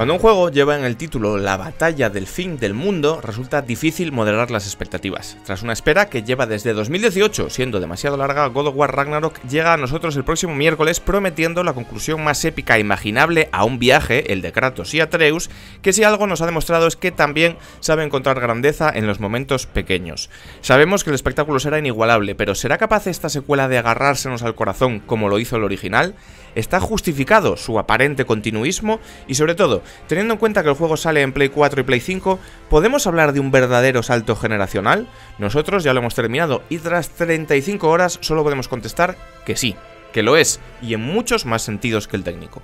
Cuando un juego lleva en el título la batalla del fin del mundo, resulta difícil moderar las expectativas. Tras una espera que lleva desde 2018 siendo demasiado larga, God of War Ragnarok llega a nosotros el próximo miércoles prometiendo la conclusión más épica e imaginable a un viaje, el de Kratos y Atreus, que si algo nos ha demostrado es que también sabe encontrar grandeza en los momentos pequeños. Sabemos que el espectáculo será inigualable, pero ¿será capaz esta secuela de agarrársenos al corazón como lo hizo el original? ¿Está justificado su aparente continuismo? Y sobre todo, Teniendo en cuenta que el juego sale en Play 4 y Play 5, ¿podemos hablar de un verdadero salto generacional? Nosotros ya lo hemos terminado y tras 35 horas solo podemos contestar que sí, que lo es, y en muchos más sentidos que el técnico.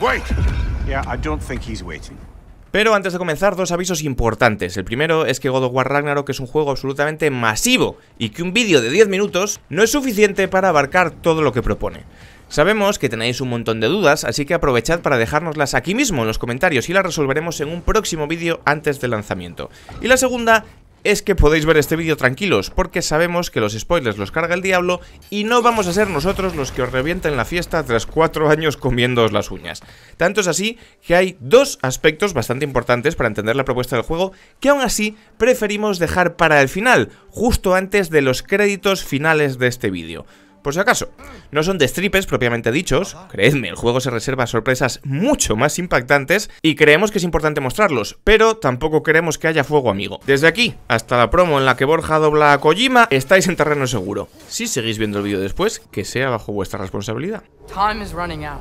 wait. Yeah, I don't think he's waiting. Pero antes de comenzar, dos avisos importantes. El primero es que God of War Ragnarok es un juego absolutamente masivo y que un vídeo de 10 minutos no es suficiente para abarcar todo lo que propone. Sabemos que tenéis un montón de dudas, así que aprovechad para dejárnoslas aquí mismo en los comentarios y las resolveremos en un próximo vídeo antes del lanzamiento. Y la segunda es que podéis ver este vídeo tranquilos, porque sabemos que los spoilers los carga el diablo y no vamos a ser nosotros los que os revienten la fiesta tras cuatro años comiéndoos las uñas. Tanto es así que hay dos aspectos bastante importantes para entender la propuesta del juego que aún así preferimos dejar para el final, justo antes de los créditos finales de este vídeo. Por si acaso, no son de stripes propiamente dichos, creedme, el juego se reserva sorpresas mucho más impactantes y creemos que es importante mostrarlos, pero tampoco queremos que haya fuego amigo. Desde aquí hasta la promo en la que Borja dobla a Kojima, estáis en terreno seguro. Si seguís viendo el vídeo después, que sea bajo vuestra responsabilidad. Ragnarok.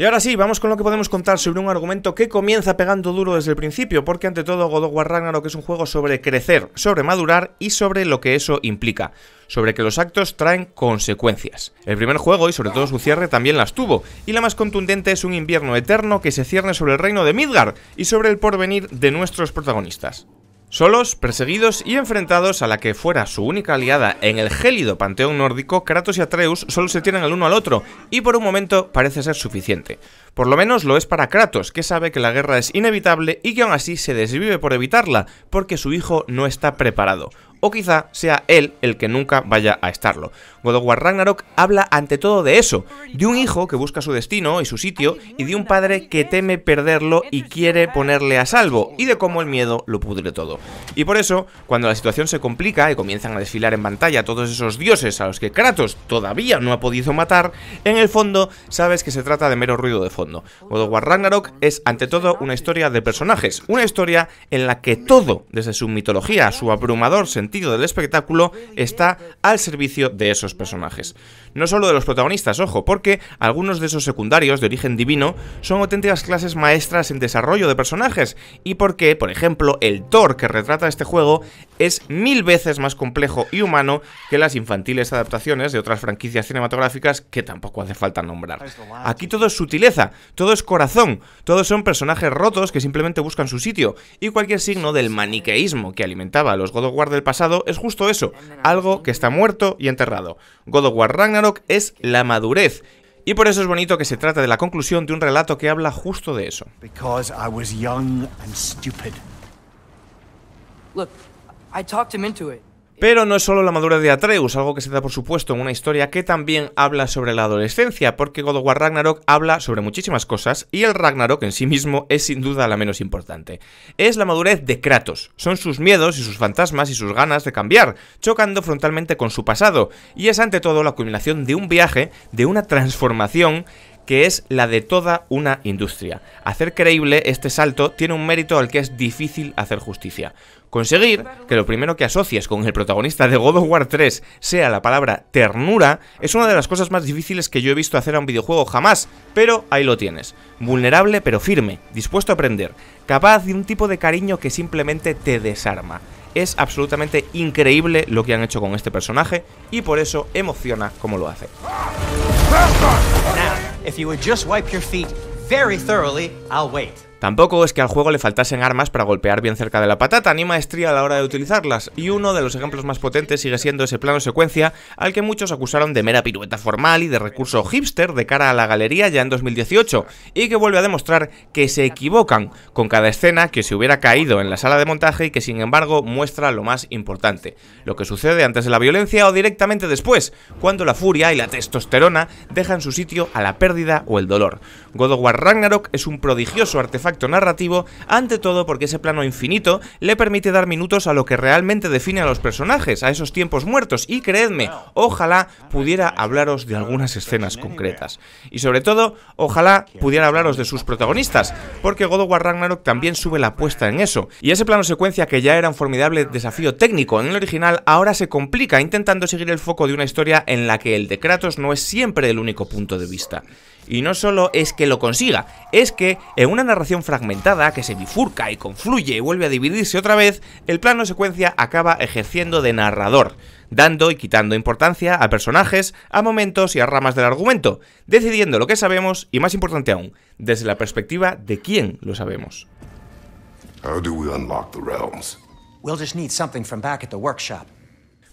Y ahora sí, vamos con lo que podemos contar sobre un argumento que comienza pegando duro desde el principio, porque ante todo God of War Ragnarok es un juego sobre crecer, sobre madurar y sobre lo que eso implica, sobre que los actos traen consecuencias. El primer juego y sobre todo su cierre también las tuvo, y la más contundente es un invierno eterno que se cierne sobre el reino de Midgard y sobre el porvenir de nuestros protagonistas. Solos, perseguidos y enfrentados a la que fuera su única aliada en el gélido panteón nórdico, Kratos y Atreus solo se tienen el uno al otro, y por un momento parece ser suficiente. Por lo menos lo es para Kratos, que sabe que la guerra es inevitable y que aún así se desvive por evitarla, porque su hijo no está preparado o quizá sea él el que nunca vaya a estarlo. God of War Ragnarok habla ante todo de eso, de un hijo que busca su destino y su sitio, y de un padre que teme perderlo y quiere ponerle a salvo, y de cómo el miedo lo pudre todo. Y por eso, cuando la situación se complica y comienzan a desfilar en pantalla todos esos dioses a los que Kratos todavía no ha podido matar, en el fondo sabes que se trata de mero ruido de fondo. God of War Ragnarok es ante todo una historia de personajes, una historia en la que todo, desde su mitología, su abrumador sentido sentido del espectáculo está al servicio de esos personajes. No solo de los protagonistas, ojo, porque algunos de esos secundarios de origen divino son auténticas clases maestras en desarrollo de personajes, y porque, por ejemplo, el Thor que retrata este juego es mil veces más complejo y humano que las infantiles adaptaciones de otras franquicias cinematográficas que tampoco hace falta nombrar. Aquí todo es sutileza, todo es corazón, todos son personajes rotos que simplemente buscan su sitio, y cualquier signo del maniqueísmo que alimentaba a los God of War del pasado es justo eso, algo que está muerto y enterrado. God of War Ragnarok es la madurez, y por eso es bonito que se trata de la conclusión de un relato que habla justo de eso. Look, I talked into it. Pero no es solo la madurez de Atreus, algo que se da por supuesto en una historia que también habla sobre la adolescencia, porque God of War Ragnarok habla sobre muchísimas cosas y el Ragnarok en sí mismo es sin duda la menos importante. Es la madurez de Kratos, son sus miedos y sus fantasmas y sus ganas de cambiar, chocando frontalmente con su pasado, y es ante todo la culminación de un viaje, de una transformación que es la de toda una industria. Hacer creíble este salto tiene un mérito al que es difícil hacer justicia. Conseguir que lo primero que asocies con el protagonista de God of War 3 sea la palabra ternura es una de las cosas más difíciles que yo he visto hacer a un videojuego jamás, pero ahí lo tienes. Vulnerable pero firme, dispuesto a aprender, capaz de un tipo de cariño que simplemente te desarma. Es absolutamente increíble lo que han hecho con este personaje y por eso emociona como lo hace. If you would just wipe your feet very thoroughly, I'll wait. Tampoco es que al juego le faltasen armas para golpear bien cerca de la patata, ni maestría a la hora de utilizarlas, y uno de los ejemplos más potentes sigue siendo ese plano secuencia al que muchos acusaron de mera pirueta formal y de recurso hipster de cara a la galería ya en 2018, y que vuelve a demostrar que se equivocan con cada escena que se hubiera caído en la sala de montaje y que sin embargo muestra lo más importante, lo que sucede antes de la violencia o directamente después, cuando la furia y la testosterona dejan su sitio a la pérdida o el dolor. God of War Ragnarok es un prodigioso artefacto narrativo, ante todo porque ese plano infinito le permite dar minutos a lo que realmente define a los personajes, a esos tiempos muertos, y creedme, ojalá pudiera hablaros de algunas escenas concretas. Y sobre todo, ojalá pudiera hablaros de sus protagonistas, porque God of War Ragnarok también sube la apuesta en eso. Y ese plano secuencia que ya era un formidable desafío técnico en el original, ahora se complica intentando seguir el foco de una historia en la que el de Kratos no es siempre el único punto de vista. Y no solo es que lo consiga, es que en una narración fragmentada que se bifurca y confluye y vuelve a dividirse otra vez, el plano secuencia acaba ejerciendo de narrador, dando y quitando importancia a personajes, a momentos y a ramas del argumento, decidiendo lo que sabemos y más importante aún, desde la perspectiva de quién lo sabemos. workshop.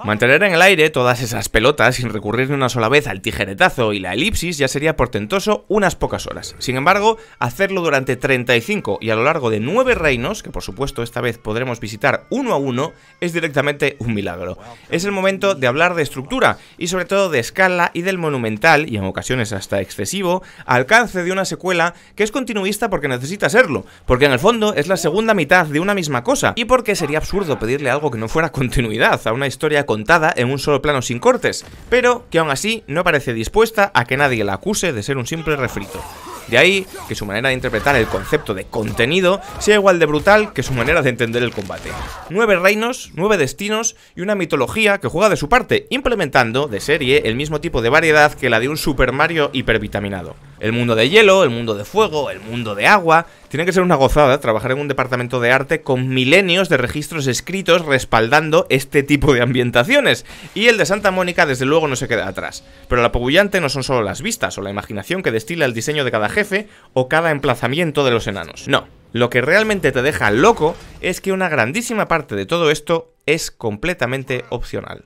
Mantener en el aire todas esas pelotas sin recurrir ni una sola vez al tijeretazo y la elipsis ya sería portentoso unas pocas horas. Sin embargo, hacerlo durante 35 y a lo largo de 9 reinos, que por supuesto esta vez podremos visitar uno a uno, es directamente un milagro. Es el momento de hablar de estructura y sobre todo de escala y del monumental, y en ocasiones hasta excesivo, alcance de una secuela que es continuista porque necesita serlo, porque en el fondo es la segunda mitad de una misma cosa y porque sería absurdo pedirle algo que no fuera continuidad a una historia contada en un solo plano sin cortes, pero que aún así no parece dispuesta a que nadie la acuse de ser un simple refrito. De ahí que su manera de interpretar el concepto de contenido sea igual de brutal que su manera de entender el combate. Nueve reinos, nueve destinos y una mitología que juega de su parte, implementando de serie el mismo tipo de variedad que la de un Super Mario hipervitaminado. El mundo de hielo, el mundo de fuego, el mundo de agua. Tiene que ser una gozada trabajar en un departamento de arte con milenios de registros escritos respaldando este tipo de ambientaciones. Y el de Santa Mónica desde luego no se queda atrás. Pero la apabullante no son solo las vistas o la imaginación que destila el diseño de cada jefe o cada emplazamiento de los enanos. No, lo que realmente te deja loco es que una grandísima parte de todo esto es completamente opcional.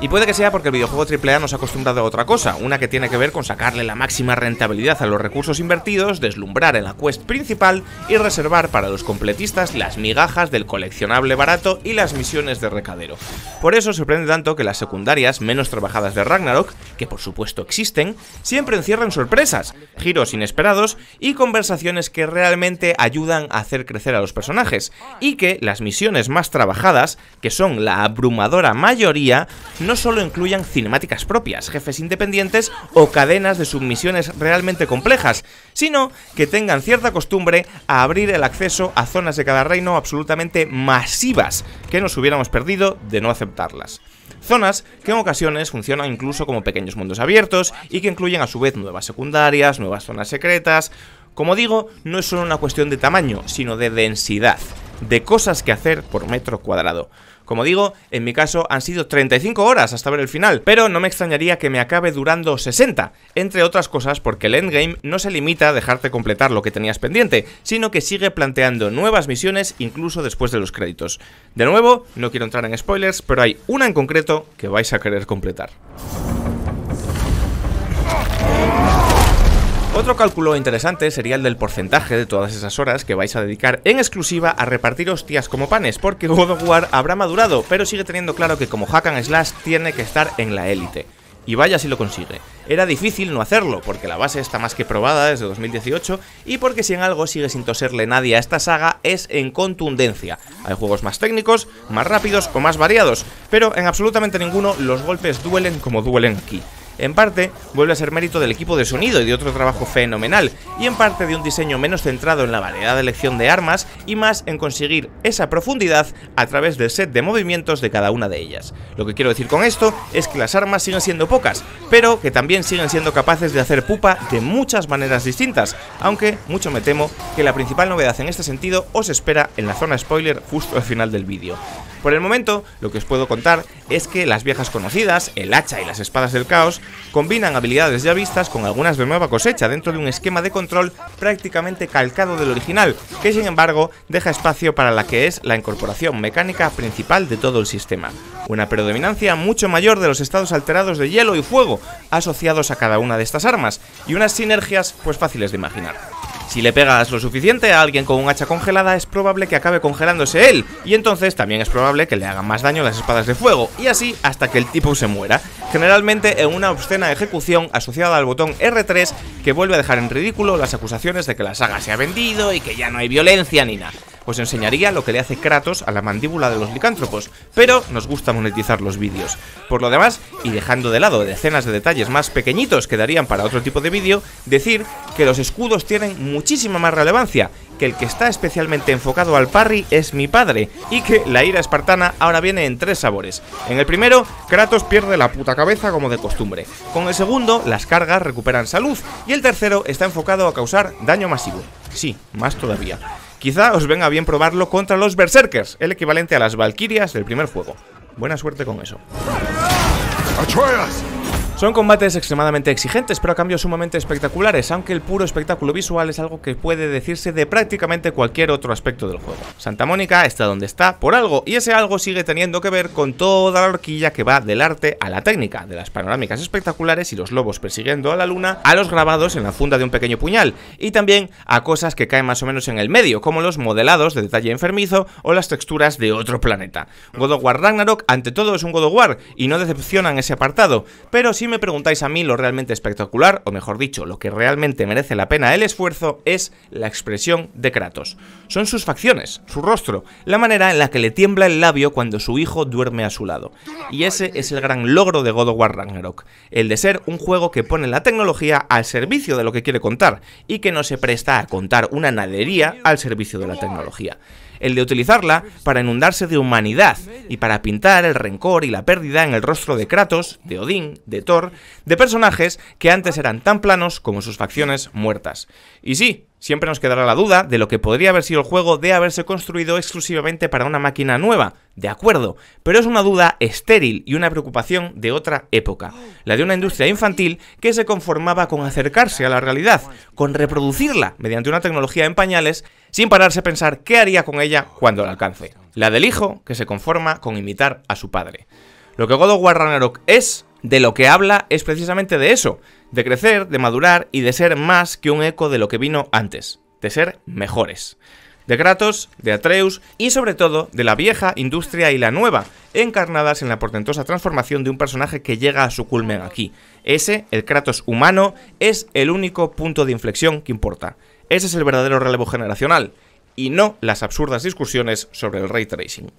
Y puede que sea porque el videojuego AAA nos ha acostumbrado a otra cosa, una que tiene que ver con sacarle la máxima rentabilidad a los recursos invertidos, deslumbrar en la quest principal y reservar para los completistas las migajas del coleccionable barato y las misiones de recadero. Por eso sorprende tanto que las secundarias menos trabajadas de Ragnarok, que por supuesto existen, siempre encierran sorpresas, giros inesperados y conversaciones que realmente ayudan a hacer crecer a los personajes, y que las misiones más trabajadas, que son la abrumadora mayoría, no solo incluyan cinemáticas propias, jefes independientes o cadenas de submisiones realmente complejas, sino que tengan cierta costumbre a abrir el acceso a zonas de cada reino absolutamente masivas que nos hubiéramos perdido de no aceptarlas. Zonas que en ocasiones funcionan incluso como pequeños mundos abiertos y que incluyen a su vez nuevas secundarias, nuevas zonas secretas. Como digo, no es solo una cuestión de tamaño, sino de densidad, de cosas que hacer por metro cuadrado. Como digo, en mi caso han sido 35 horas hasta ver el final, pero no me extrañaría que me acabe durando 60, entre otras cosas porque el endgame no se limita a dejarte completar lo que tenías pendiente, sino que sigue planteando nuevas misiones incluso después de los créditos. De nuevo, no quiero entrar en spoilers, pero hay una en concreto que vais a querer completar. Otro cálculo interesante sería el del porcentaje de todas esas horas que vais a dedicar en exclusiva a repartir hostias como panes, porque God of War habrá madurado, pero sigue teniendo claro que como hack and slash tiene que estar en la élite. Y vaya si lo consigue. Era difícil no hacerlo, porque la base está más que probada desde 2018 y porque si en algo sigue sin toserle nadie a esta saga es en contundencia. Hay juegos más técnicos, más rápidos o más variados, pero en absolutamente ninguno los golpes duelen como duelen aquí. En parte, vuelve a ser mérito del equipo de sonido y de otro trabajo fenomenal, y en parte de un diseño menos centrado en la variedad de elección de armas y más en conseguir esa profundidad a través del set de movimientos de cada una de ellas. Lo que quiero decir con esto es que las armas siguen siendo pocas, pero que también siguen siendo capaces de hacer pupa de muchas maneras distintas, aunque mucho me temo que la principal novedad en este sentido os espera en la zona spoiler justo al final del vídeo. Por el momento, lo que os puedo contar es que las viejas conocidas, el hacha y las espadas del caos, combinan habilidades ya vistas con algunas de nueva cosecha dentro de un esquema de control prácticamente calcado del original, que sin embargo deja espacio para la que es la incorporación mecánica principal de todo el sistema, una predominancia mucho mayor de los estados alterados de hielo y fuego asociados a cada una de estas armas, y unas sinergias pues fáciles de imaginar. Si le pegas lo suficiente a alguien con un hacha congelada, es probable que acabe congelándose él, y entonces también es probable que le hagan más daño las espadas de fuego, y así hasta que el tipo se muera, generalmente en una obscena ejecución asociada al botón R3 que vuelve a dejar en ridículo las acusaciones de que la saga se ha vendido y que ya no hay violencia ni nada os enseñaría lo que le hace Kratos a la mandíbula de los licántropos, pero nos gusta monetizar los vídeos. Por lo demás, y dejando de lado decenas de detalles más pequeñitos que darían para otro tipo de vídeo, decir que los escudos tienen muchísima más relevancia, que el que está especialmente enfocado al parry es mi padre, y que la ira espartana ahora viene en tres sabores. En el primero, Kratos pierde la puta cabeza como de costumbre. Con el segundo, las cargas recuperan salud, y el tercero está enfocado a causar daño masivo. Sí, más todavía. Quizá os venga bien probarlo contra los Berserkers, el equivalente a las Valkyrias del primer juego. Buena suerte con eso. Son combates extremadamente exigentes, pero a cambio sumamente espectaculares, aunque el puro espectáculo visual es algo que puede decirse de prácticamente cualquier otro aspecto del juego. Santa Mónica está donde está por algo, y ese algo sigue teniendo que ver con toda la horquilla que va del arte a la técnica, de las panorámicas espectaculares y los lobos persiguiendo a la luna, a los grabados en la funda de un pequeño puñal, y también a cosas que caen más o menos en el medio, como los modelados de detalle enfermizo o las texturas de otro planeta. God of War Ragnarok, ante todo, es un God of War, y no decepcionan ese apartado, pero sí me preguntáis a mí, lo realmente espectacular, o mejor dicho, lo que realmente merece la pena el esfuerzo, es la expresión de Kratos. Son sus facciones, su rostro, la manera en la que le tiembla el labio cuando su hijo duerme a su lado. Y ese es el gran logro de God of War Ragnarok, el de ser un juego que pone la tecnología al servicio de lo que quiere contar, y que no se presta a contar una nadería al servicio de la tecnología el de utilizarla para inundarse de humanidad y para pintar el rencor y la pérdida en el rostro de Kratos, de Odín, de Thor, de personajes que antes eran tan planos como sus facciones muertas. Y sí, Siempre nos quedará la duda de lo que podría haber sido el juego de haberse construido exclusivamente para una máquina nueva, de acuerdo, pero es una duda estéril y una preocupación de otra época, la de una industria infantil que se conformaba con acercarse a la realidad, con reproducirla mediante una tecnología en pañales, sin pararse a pensar qué haría con ella cuando la alcance, la del hijo que se conforma con imitar a su padre. Lo que God of War Ragnarok es, de lo que habla, es precisamente de eso, de crecer, de madurar y de ser más que un eco de lo que vino antes, de ser mejores. De Kratos, de Atreus y sobre todo de la vieja industria y la nueva, encarnadas en la portentosa transformación de un personaje que llega a su culmen aquí. Ese, el Kratos humano, es el único punto de inflexión que importa. Ese es el verdadero relevo generacional, y no las absurdas discusiones sobre el ray tracing.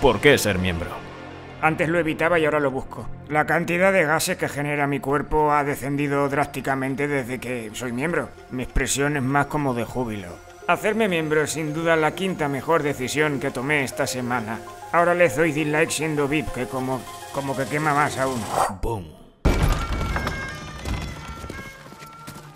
¿Por qué ser miembro? Antes lo evitaba y ahora lo busco. La cantidad de gases que genera mi cuerpo ha descendido drásticamente desde que soy miembro. Mi expresión es más como de júbilo. Hacerme miembro es sin duda la quinta mejor decisión que tomé esta semana. Ahora les doy dislike siendo VIP, que como, como que quema más aún. Boom.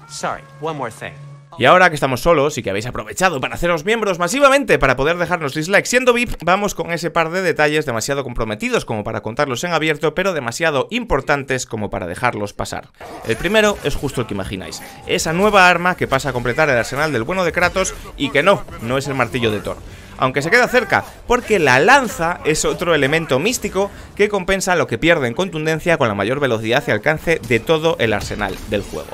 Sorry, one more thing. Y ahora que estamos solos y que habéis aprovechado para haceros miembros masivamente para poder dejarnos dislike siendo VIP, vamos con ese par de detalles demasiado comprometidos como para contarlos en abierto, pero demasiado importantes como para dejarlos pasar. El primero es justo el que imagináis, esa nueva arma que pasa a completar el arsenal del bueno de Kratos y que no, no es el martillo de Thor aunque se queda cerca, porque la lanza es otro elemento místico que compensa lo que pierde en contundencia con la mayor velocidad y alcance de todo el arsenal del juego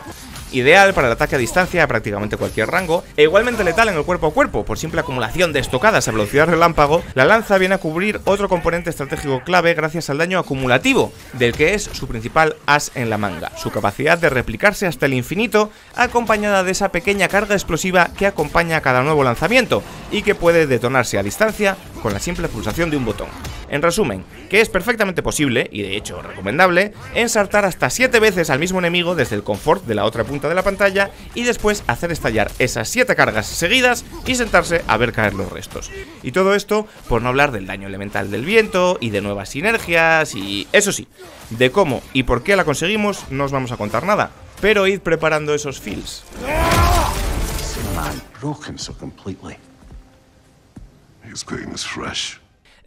ideal para el ataque a distancia a prácticamente cualquier rango, e igualmente letal en el cuerpo a cuerpo, por simple acumulación de estocadas a velocidad relámpago, la lanza viene a cubrir otro componente estratégico clave gracias al daño acumulativo, del que es su principal as en la manga, su capacidad de replicarse hasta el infinito, acompañada de esa pequeña carga explosiva que acompaña a cada nuevo lanzamiento, y que puede detonarse a distancia con la simple pulsación de un botón. En resumen, que es perfectamente posible, y de hecho recomendable, ensartar hasta 7 veces al mismo enemigo desde el confort de la otra punta de la pantalla y después hacer estallar esas 7 cargas seguidas y sentarse a ver caer los restos. Y todo esto por no hablar del daño elemental del viento y de nuevas sinergias y eso sí, de cómo y por qué la conseguimos no os vamos a contar nada, pero id preparando esos feels.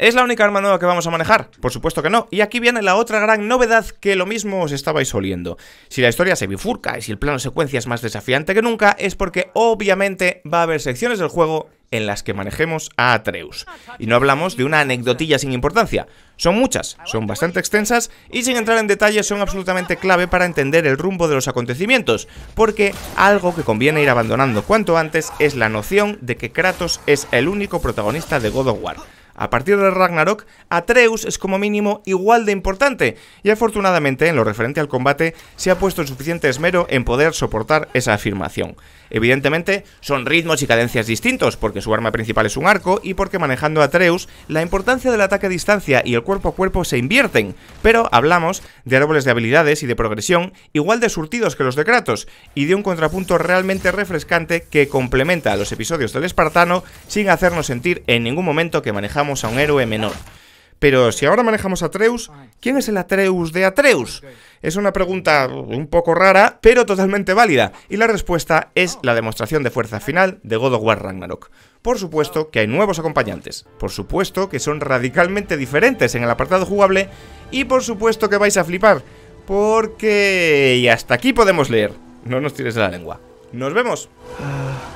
¿Es la única arma nueva que vamos a manejar? Por supuesto que no. Y aquí viene la otra gran novedad que lo mismo os estabais oliendo. Si la historia se bifurca y si el plano secuencia es más desafiante que nunca, es porque obviamente va a haber secciones del juego en las que manejemos a Atreus. Y no hablamos de una anecdotilla sin importancia. Son muchas, son bastante extensas y sin entrar en detalles son absolutamente clave para entender el rumbo de los acontecimientos, porque algo que conviene ir abandonando cuanto antes es la noción de que Kratos es el único protagonista de God of War. A partir de Ragnarok, Atreus es como mínimo igual de importante, y afortunadamente en lo referente al combate se ha puesto suficiente esmero en poder soportar esa afirmación. Evidentemente, son ritmos y cadencias distintos, porque su arma principal es un arco y porque manejando a Atreus, la importancia del ataque a distancia y el cuerpo a cuerpo se invierten, pero hablamos de árboles de habilidades y de progresión igual de surtidos que los de Kratos, y de un contrapunto realmente refrescante que complementa a los episodios del espartano sin hacernos sentir en ningún momento que manejamos a un héroe menor. Pero si ahora manejamos a Atreus, ¿quién es el Atreus de Atreus? Es una pregunta un poco rara, pero totalmente válida, y la respuesta es la demostración de fuerza final de God of War Ragnarok. Por supuesto que hay nuevos acompañantes, por supuesto que son radicalmente diferentes en el apartado jugable, y por supuesto que vais a flipar, porque... Y hasta aquí podemos leer. No nos tires de la lengua. Nos vemos. Ah.